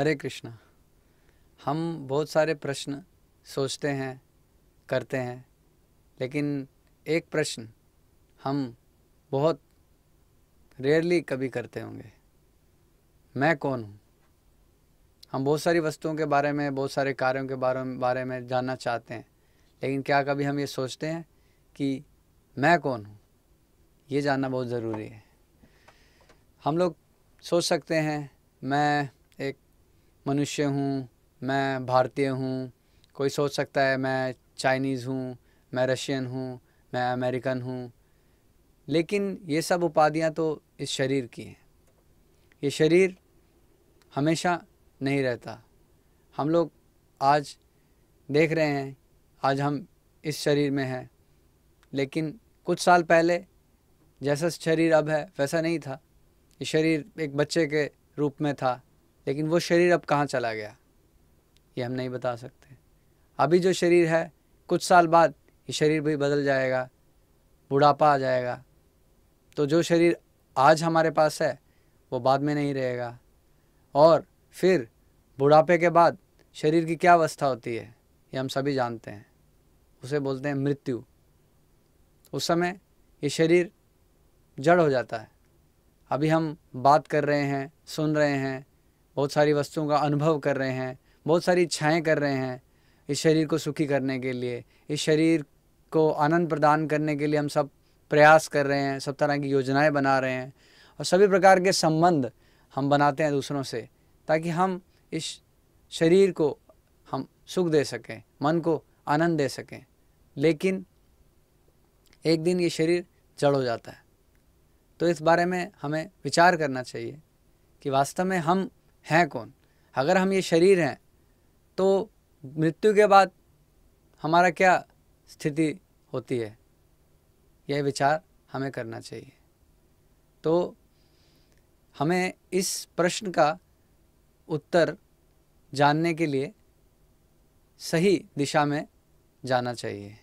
हरे कृष्णा हम बहुत सारे प्रश्न सोचते हैं करते हैं लेकिन एक प्रश्न हम बहुत रेयरली कभी करते होंगे मैं कौन हूँ हम बहुत सारी वस्तुओं के बारे में बहुत सारे कार्यों के बारे में बारे में जानना चाहते हैं लेकिन क्या कभी हम ये सोचते हैं कि मैं कौन हूँ ये जानना बहुत ज़रूरी है हम लोग सोच सकते हैं मैं मनुष्य हूँ मैं भारतीय हूँ कोई सोच सकता है मैं चाइनीज़ हूँ मैं रशियन हूँ मैं अमेरिकन हूँ लेकिन ये सब उपाधियाँ तो इस शरीर की हैं ये शरीर हमेशा नहीं रहता हम लोग आज देख रहे हैं आज हम इस शरीर में हैं लेकिन कुछ साल पहले जैसा शरीर अब है वैसा नहीं था ये शरीर एक बच्चे के रूप में था लेकिन वो शरीर अब कहाँ चला गया ये हम नहीं बता सकते अभी जो शरीर है कुछ साल बाद ये शरीर भी बदल जाएगा बुढ़ापा आ जाएगा तो जो शरीर आज हमारे पास है वो बाद में नहीं रहेगा और फिर बुढ़ापे के बाद शरीर की क्या अवस्था होती है ये हम सभी जानते हैं उसे बोलते हैं मृत्यु उस समय ये शरीर जड़ हो जाता है अभी हम बात कर रहे हैं सुन रहे हैं बहुत सारी वस्तुओं का अनुभव कर रहे हैं बहुत सारी इच्छाएँ कर रहे हैं इस शरीर को सुखी करने के लिए इस शरीर को आनंद प्रदान करने के लिए हम सब प्रयास कर रहे हैं सब तरह की योजनाएं बना रहे हैं और सभी प्रकार के संबंध हम बनाते हैं दूसरों से ताकि हम इस शरीर को हम सुख दे सकें मन को आनंद दे सकें लेकिन एक दिन ये शरीर जड़ हो जाता है तो इस बारे में हमें विचार करना चाहिए कि वास्तव में हम हैं कौन अगर हम ये शरीर हैं तो मृत्यु के बाद हमारा क्या स्थिति होती है यह विचार हमें करना चाहिए तो हमें इस प्रश्न का उत्तर जानने के लिए सही दिशा में जाना चाहिए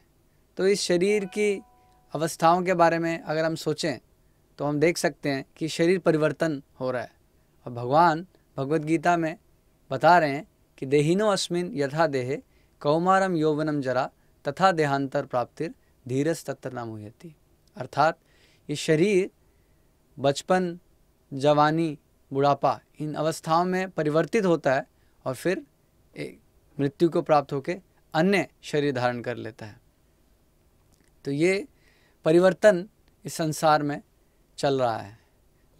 तो इस शरीर की अवस्थाओं के बारे में अगर हम सोचें तो हम देख सकते हैं कि शरीर परिवर्तन हो रहा है और भगवान भगवत गीता में बता रहे हैं कि देहिनो अस्मिन यथा देहे कौमारम यौवनम जरा तथा देहांतर प्राप्तिर धीरस तत्र नाम हुयति अर्थात ये शरीर बचपन जवानी बुढ़ापा इन अवस्थाओं में परिवर्तित होता है और फिर एक मृत्यु को प्राप्त होकर अन्य शरीर धारण कर लेता है तो ये परिवर्तन इस संसार में चल रहा है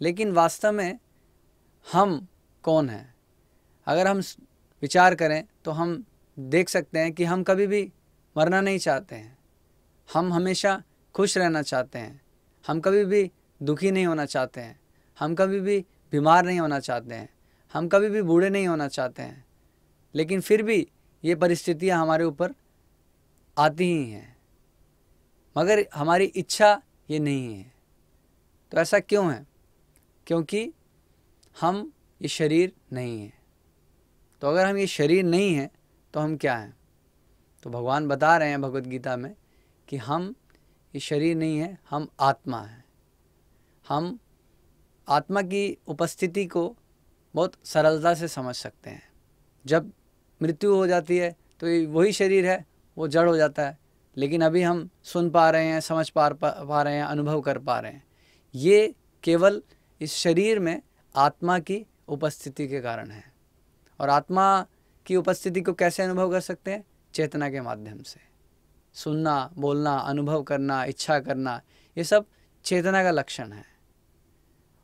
लेकिन वास्तव में हम कौन है अगर हम विचार करें तो हम देख सकते हैं कि हम कभी भी मरना नहीं चाहते हैं हम हमेशा खुश रहना चाहते हैं हम कभी भी दुखी नहीं होना चाहते हैं हम कभी भी बीमार नहीं होना चाहते हैं हम कभी भी बूढ़े नहीं होना चाहते हैं लेकिन फिर भी ये परिस्थितियाँ हमारे ऊपर आती ही हैं मगर हमारी इच्छा ये नहीं है तो ऐसा क्यों है क्योंकि हम ये शरीर नहीं है तो अगर हम ये शरीर नहीं हैं तो हम क्या हैं तो भगवान बता रहे हैं भगवत गीता में कि हम ये शरीर नहीं है हम आत्मा हैं हम आत्मा की उपस्थिति को बहुत सरलता से समझ सकते हैं जब मृत्यु हो जाती है तो वही शरीर है वो जड़ हो जाता है लेकिन अभी हम सुन पा रहे हैं समझ पा पा रहे हैं अनुभव कर पा रहे हैं ये केवल इस शरीर में आत्मा की उपस्थिति के कारण है और आत्मा की उपस्थिति को कैसे अनुभव कर सकते हैं चेतना के माध्यम से सुनना बोलना अनुभव करना इच्छा करना ये सब चेतना का लक्षण है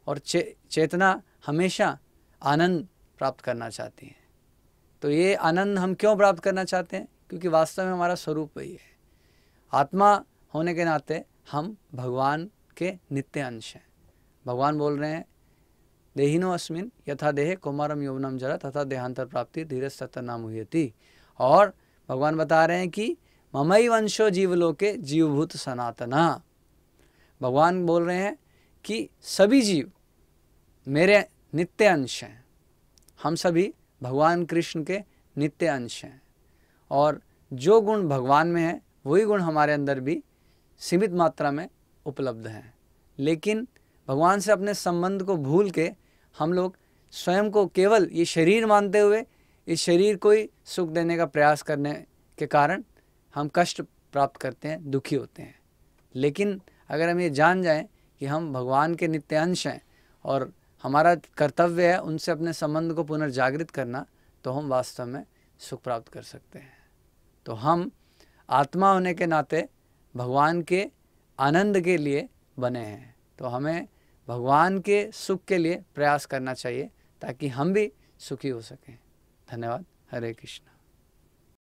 और चे, चेतना हमेशा आनंद प्राप्त करना चाहती है तो ये आनंद हम क्यों प्राप्त करना चाहते हैं क्योंकि वास्तव में हमारा स्वरूप वही है आत्मा होने के नाते हम भगवान के नित्य अंश हैं भगवान बोल रहे हैं देहिनो अस्मिन यथा देह कुमारम यौवनम जरा तथा देहांतर प्राप्ति धीरे सतनाम हुई थी और भगवान बता रहे हैं कि ममई वंशो जीवलोके जीवभूत सनातना भगवान बोल रहे हैं कि सभी जीव मेरे नित्य अंश हैं हम सभी भगवान कृष्ण के नित्य अंश हैं और जो गुण भगवान में है वही गुण हमारे अंदर भी सीमित मात्रा में उपलब्ध हैं लेकिन भगवान से अपने संबंध को भूल के हम लोग स्वयं को केवल ये शरीर मानते हुए इस शरीर को ही सुख देने का प्रयास करने के कारण हम कष्ट प्राप्त करते हैं दुखी होते हैं लेकिन अगर हम ये जान जाएं कि हम भगवान के नित्यांश हैं और हमारा कर्तव्य है उनसे अपने संबंध को पुनर्जागृत करना तो हम वास्तव में सुख प्राप्त कर सकते हैं तो हम आत्मा होने के नाते भगवान के आनंद के लिए बने हैं तो हमें भगवान के सुख के लिए प्रयास करना चाहिए ताकि हम भी सुखी हो सकें धन्यवाद हरे कृष्ण